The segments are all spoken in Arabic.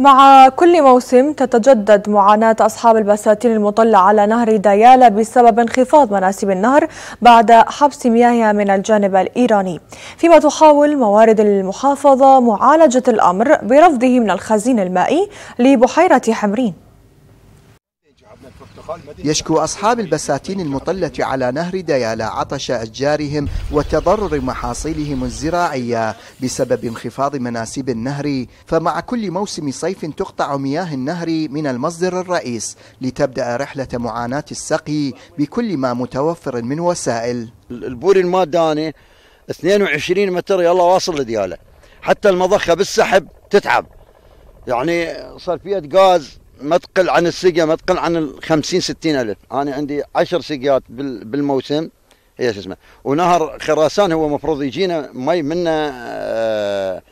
مع كل موسم تتجدد معاناة أصحاب البساتين المطلة على نهر ديالا بسبب انخفاض مناسب النهر بعد حبس مياهها من الجانب الإيراني فيما تحاول موارد المحافظة معالجة الأمر برفضه من الخزين المائي لبحيرة حمرين يشكو أصحاب البساتين المطلة على نهر ديالا عطش أشجارهم وتضرر محاصيلهم الزراعية بسبب انخفاض مناسيب النهر فمع كل موسم صيف تقطع مياه النهر من المصدر الرئيس لتبدأ رحلة معاناة السقي بكل ما متوفر من وسائل البوري الماداني 22 متر يلا واصل لدياله حتى المضخه بالسحب تتعب يعني صار فيها غاز ما تقل عن السقه ما تقل عن ال 50 60 الف انا عندي 10 سقيات بالموسم هي شو اسمه ونهر خراسان هو المفروض يجينا مي منه آه،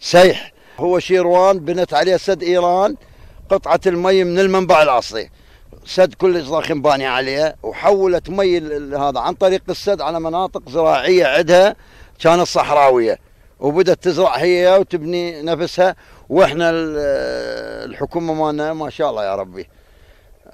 سيح هو شيروان بنت عليه سد ايران قطعه المي من المنبع الاصلي سد كلش ضخم باني عليه وحولت مي هذا عن طريق السد على مناطق زراعيه عندها كانت صحراويه وبدت تزرع هي وتبني نفسها واحنا آه، الحكومه مالنا ما شاء الله يا ربي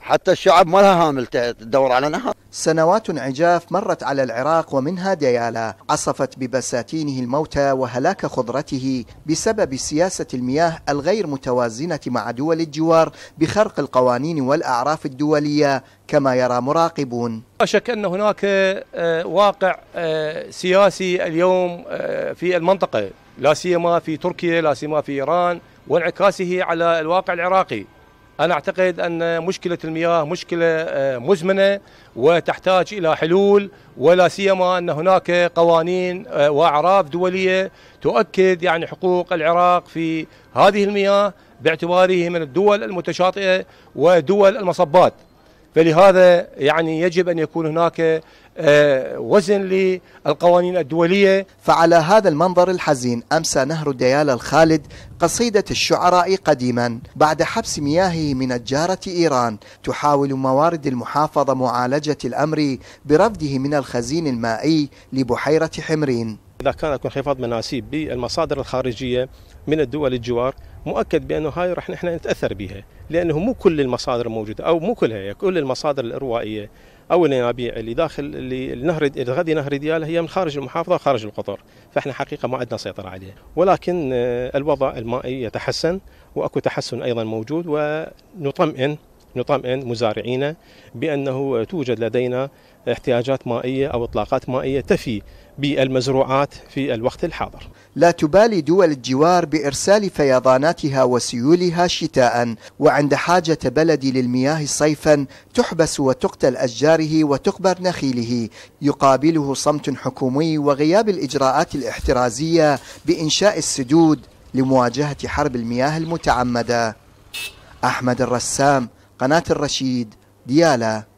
حتى الشعب ما لها هامل تدور على نهر سنوات عجاف مرت على العراق ومنها ديالا عصفت ببساتينه الموتى وهلاك خضرته بسبب سياسة المياه الغير متوازنة مع دول الجوار بخرق القوانين والأعراف الدولية كما يرى مراقبون لا شك أن هناك آه، واقع آه، سياسي اليوم آه، في المنطقة لا سيما في تركيا لا سيما في إيران وانعكاسه على الواقع العراقي أنا أعتقد أن مشكلة المياه مشكلة آه، مزمنة وتحتاج إلى حلول ولا سيما أن هناك قوانين آه، وأعراف دولية تؤكد يعني حقوق العراق في هذه المياه باعتباره من الدول المتشاطئة ودول المصبات فلهذا يعني يجب أن يكون هناك آه، وزن للقوانين الدولية فعلى هذا المنظر الحزين أمسى نهر ديال الخالد قصيدة الشعراء قديما بعد حبس مياهه من الجارة إيران تحاول موارد المحافظة معالجة الأمر برفضه من الخزين المائي لبحيرة حمرين إذا كان هناك انخفاض مناسيب بالمصادر الخارجية من الدول الجوار مؤكد بانه هاي راح نحن نتاثر بها لانه مو كل المصادر موجوده او مو كلها يعني كل المصادر الاروائيه او الينابيع اللي داخل اللي النهر اللي نهر دياله هي من خارج المحافظه وخارج القطر فاحنا حقيقه ما عندنا سيطره عليها ولكن آه، الوضع المائي يتحسن واكو تحسن ايضا موجود ونطمئن نطمئن مزارعينا بأنه توجد لدينا احتياجات مائية أو إطلاقات مائية تفي بالمزروعات في الوقت الحاضر لا تبالي دول الجوار بإرسال فيضاناتها وسيولها شتاء وعند حاجة بلد للمياه صيفا تحبس وتقتل أشجاره وتقبر نخيله يقابله صمت حكومي وغياب الإجراءات الاحترازية بإنشاء السدود لمواجهة حرب المياه المتعمدة أحمد الرسام قناة الرشيد ديالا